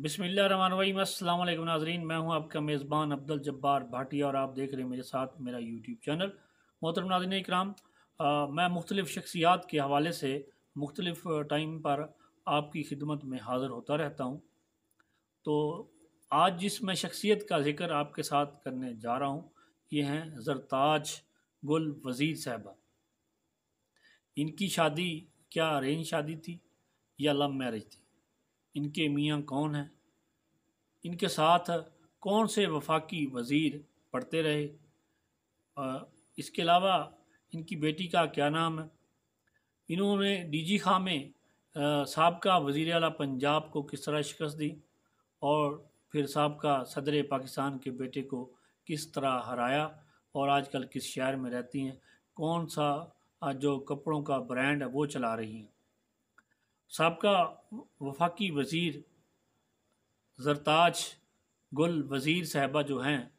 रही अल्लाम नाजरीन मैं हूं आपका मेज़बान अब्दुल जब्बार भाटिया और आप देख रहे हैं मेरे साथ मेरा यूट्यूब चैनल मोहतरम नाजरन इकराम मैं मुख्तलिफ़ शख्सियात के हवाले से मुख्तलिफ़ टाइम पर आपकी खिदमत में हाज़िर होता रहता हूं तो आज जिस मैं शख्सियत का जिक्र आपके साथ करने जा रहा हूँ ये हैं जरताज गुल वज़ीर साहबा इनकी शादी क्या अरेंज शादी थी या लव मैरिज थी इनके मियाँ कौन हैं इनके साथ कौन से वफाकी वज़ीर पढ़ते रहे आ, इसके अलावा इनकी बेटी का क्या नाम है इन्होंने डीजी खां में सबका वज़ी अला पंजाब को किस तरह शिकस्त दी और फिर सबका सदर पाकिस्तान के बेटे को किस तरह हराया और आजकल किस शहर में रहती हैं कौन सा जो कपड़ों का ब्रांड है वो चला रही हैं सबका वफाकी वज़ीर जरताज गुल वज़ीर साहबा जो हैं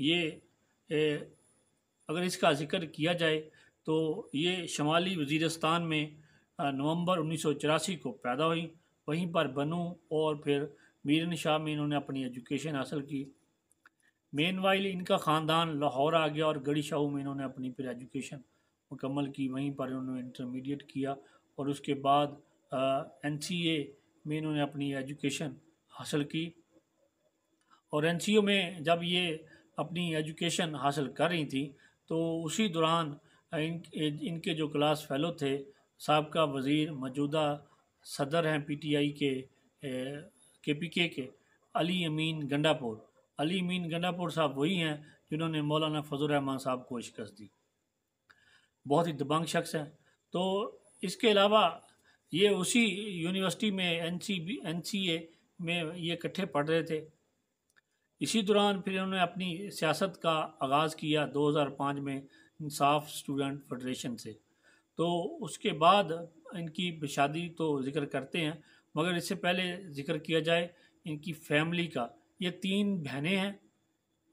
ये ए, अगर इसका जिक्र किया जाए तो ये शमाली वजीरस्तान में नवंबर उन्नीस को पैदा हुई वहीं पर बनू और फिर मीरन शाह में इन्होंने अपनी एजुकेशन हासिल की मेन वाइल इनका ख़ानदान लाहौर आ गया और गढ़ी शाहू में इन्होंने अपनी फिर एजुकेशन मुकम्मल की वहीं पर इन्होंने इंटरमीडिएट किया और उसके बाद एन में इन्होंने अपनी एजुकेशन हासिल की और एन सी ओ में जब ये अपनी एजुकेशन हासिल कर रही थी तो उसी दौरान इन इनके जो क्लास फेलो थे सबका वज़ीर मौजूदा सदर हैं पी आई के के पी के के अली अमीन गंडापुर अली अमीन गंडापुर साहब वही हैं जिन्होंने मौलाना फजलरहमान साहब को शिकस्त दी बहुत ही दबंग शख्स हैं तो इसके अलावा ये उसी यूनिवर्सिटी में एन सी एन सी ए में ये इकट्ठे पढ़ रहे थे इसी दौरान फिर उन्होंने अपनी सियासत का आगाज़ किया 2005 में इंसाफ स्टूडेंट फेडरेशन से तो उसके बाद इनकी शादी तो जिक्र करते हैं मगर इससे पहले जिक्र किया जाए इनकी फैमिली का ये तीन बहनें हैं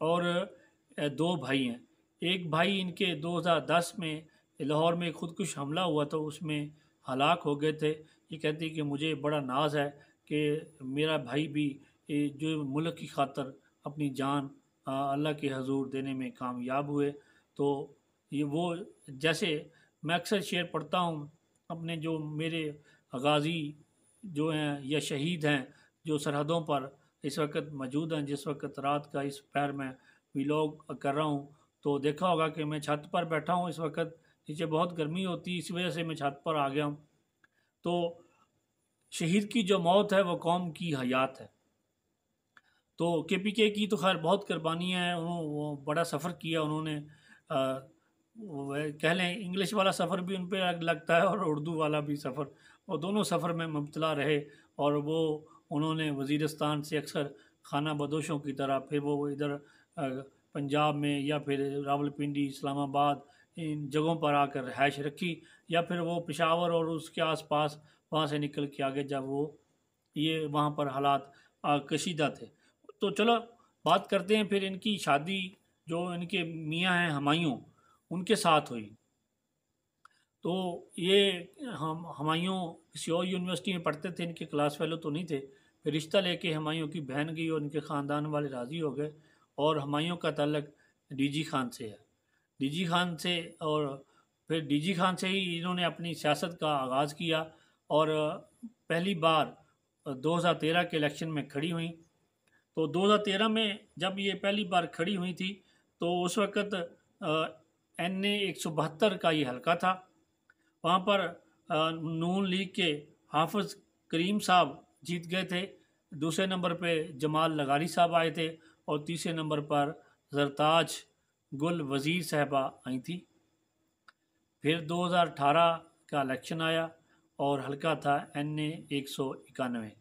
और दो भाई हैं एक भाई इनके 2010 में लाहौर में खुदकुश हमला हुआ था तो उसमें हलाक हो गए थे ये कहती कि मुझे बड़ा नाज है कि मेरा भाई भी जो मुल्क की खातर अपनी जान अल्लाह के हजूर देने में कामयाब हुए तो ये वो जैसे मैं अक्सर शेर पढ़ता हूँ अपने जो मेरे गाजी जो हैं या शहीद हैं जो सरहदों पर इस वक्त मौजूद हैं जिस वक्त रात का इस पैर में विलोग कर रहा हूँ तो देखा होगा कि मैं छत पर बैठा हूँ इस वक्त नीचे बहुत गर्मी होती इसी वजह से मैं छत पर आ गया हूँ तो शहीद की जो मौत है वो कौम की हयात है तो के पी के की तो खैर बहुत कुर्बानियाँ हैं उन्होंने बड़ा सफ़र किया उन्होंने कह लें इंग्लिश वाला सफ़र भी उन पर लगता है और उर्दू वाला भी सफ़र वो दोनों सफ़र में मुबतला रहे और वो उन्होंने वजीरस्तान से अक्सर खाना बदोशों की तरह फिर वो इधर पंजाब में या फिर रावलपिंडी इस्लामाबाद इन जगहों पर आकर रहायश रखी या फिर वो पेशावर और उसके आसपास वहाँ से निकल के आगे जब वो ये वहाँ पर हालात कशीदा थे तो चलो बात करते हैं फिर इनकी शादी जो इनके मियाँ हैं हमायों उनके साथ हुई तो ये हम हमायों किसी और यूनिवर्सिटी में पढ़ते थे इनके क्लास फेलो तो नहीं थे फिर रिश्ता लेके हमायों की बहन गई और इनके ख़ानदान वाले राज़ी हो गए और हमायों का तल्लक डीजी खान से है डीजी खान से और फिर डीजी खान से ही इन्होंने अपनी सियासत का आगाज़ किया और पहली बार 2013 के इलेक्शन में खड़ी हुई तो 2013 में जब ये पहली बार खड़ी हुई थी तो उस वक़्त एन ए एक का ये हलका था वहाँ पर नून लीग के हाफज करीम साहब जीत गए थे दूसरे नंबर पे जमाल लगारी साहब आए थे और तीसरे नंबर पर जरताज गुल वज़ीर साहबा आई थी फिर 2018 का इलेक्शन आया और हल्का था एन ए एक सौ इक्यानवे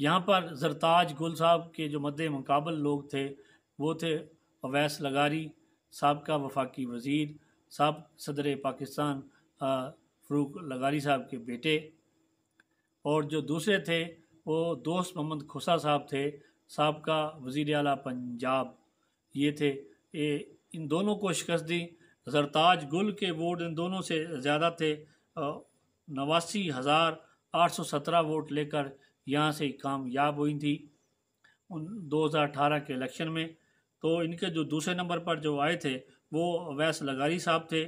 यहाँ पर जरताज गुल साहब के जो मद मुकाबल लोग थे वो थे अवैस लगारी साहब का वफाकी वज़ीर साहब सदर पाकिस्तान फ़रूक लगारी साहब के बेटे और जो दूसरे थे वो दोस्त मोहम्मद खुसा साहब थे साहब का वज़ी अला पंजाब ये थे ए, इन दोनों को शिकस्त दी जरताज गुल के वोट इन दोनों से ज़्यादा थे नवासी हज़ार आठ सौ सत्रह वोट लेकर यहाँ से कामयाब हुई थी उन 2018 के इलेक्शन में तो इनके जो दूसरे नंबर पर जो आए थे वो वैस लगारी साहब थे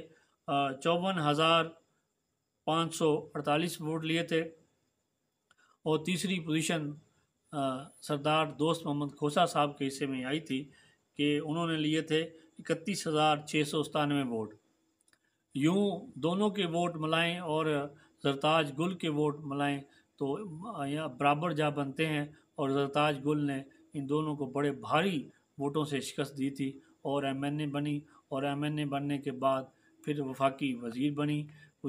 चौवन हज़ार पाँच सौ अड़तालीस वोट लिए थे और तीसरी पोजीशन सरदार दोस्त मोहम्मद खोसा साहब के हिस्से में आई थी कि उन्होंने लिए थे इकतीस हज़ार छः सौ सतानवे वोट यूँ दोनों के वोट मिलाएं और जरताज गुल के वोट मिलाएं तो यहाँ बराबर जा बनते हैं और जरताज गुल ने इन दोनों को बड़े भारी वोटों से शिकस्त दी थी और एम एन ए बनी और एम एन ए बनने के बाद फिर वफाकी वजीर बनी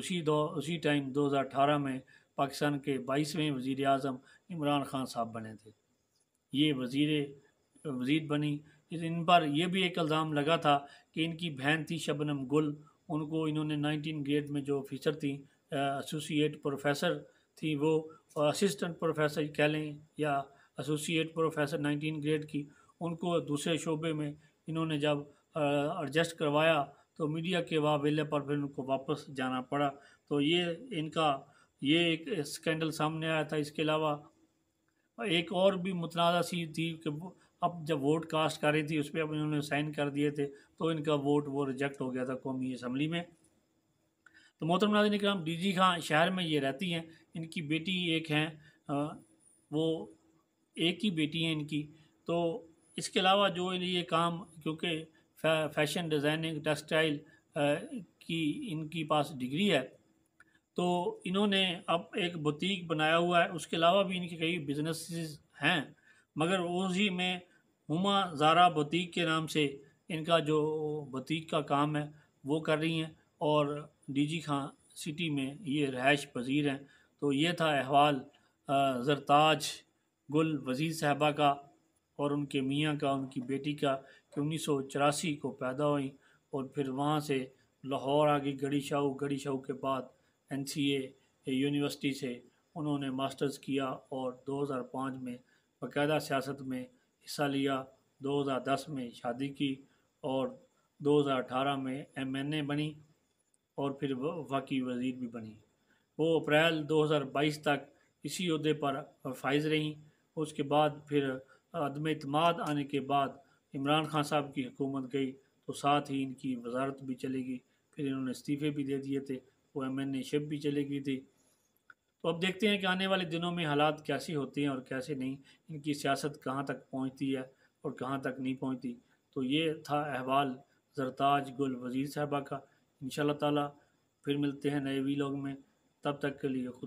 उसी दौ उसी टाइम 2018 में पाकिस्तान के बाईसवें वज़ी अजम इमरान खान साहब बने थे ये वजीर वजीर बनी इन पर यह भी एक इल्ज़ाम लगा था कि इनकी बहन थी शबनम गुल उनको इन्होंने नाइनटीन ग्रेड में जो ऑफिसर थी एसोसिएट प्रोफेसर थी वो असिस्टेंट प्रोफेसर कह लें या एसोसिएट प्रोफेसर नाइनटीन ग्रेड की उनको दूसरे शोबे में इन्होंने जब एडजस्ट करवाया तो मीडिया के वावेले पर फिर उनको वापस जाना पड़ा तो ये इनका ये एक स्कैंडल सामने आया था इसके अलावा एक और भी मुतनाज़ा सी थी कि अब जब वोट कास्ट कर रही थी उस पर अब इन्होंने साइन कर दिए थे तो इनका वोट वो रिजेक्ट हो गया था कौमी असम्बली में तो मोहतरम नाजिन इक्राम डी जी खां शहर में ये रहती हैं इनकी बेटी एक हैं वो एक ही बेटी हैं इनकी तो इसके अलावा जो ये काम क्योंकि फैशन डिज़ाइनिंग टेक्सटाइल की इनकी पास डिग्री है तो इन्होंने अब एक बुटीक बनाया हुआ है उसके अलावा भी इनके कई बिजनेस हैं मगर उसी में हुमा जारा बतीक के नाम से इनका जो बतीक का काम है वो कर रही हैं और डीजी खां सिटी में ये रहायश पजीर हैं तो ये था अहवाल जरताज गुल वजीर साहबा का और उनके मियाँ का उनकी बेटी का कि उन्नीस सौ चौरासी को पैदा हुई और फिर वहाँ से लाहौर आ गई गढ़ी शाहू गढ़ी शाहू के बाद एन सी ए यूनिवर्सिटी से उन्होंने मास्टर्स किया और 2005 में बाकायदा सियासत में हिस्सा लिया 2010 में शादी की और 2018 में एमएनए बनी और फिर वफाकी वजीर भी बनी वो अप्रैल 2022 तक इसी अहदे पर फाइज रहीं उसके बाद फिर अदम अतमाद आने के बाद इमरान खान साहब की हुकूमत गई तो साथ ही इनकी वजारत भी चलेगी फिर इन्होंने इस्तीफ़े भी दे दिए थे वो एम एन ए शिप भी चली गई थी तो अब देखते हैं कि आने वाले दिनों में हालात कैसे होते हैं और कैसे नहीं इनकी सियासत कहाँ तक पहुँचती है और कहाँ तक नहीं पहुँचती तो ये था अहवाल जरताज गुल वज़ीर साहबा का इन शाह फिर मिलते हैं नए वी में तब तक के लिए खुदा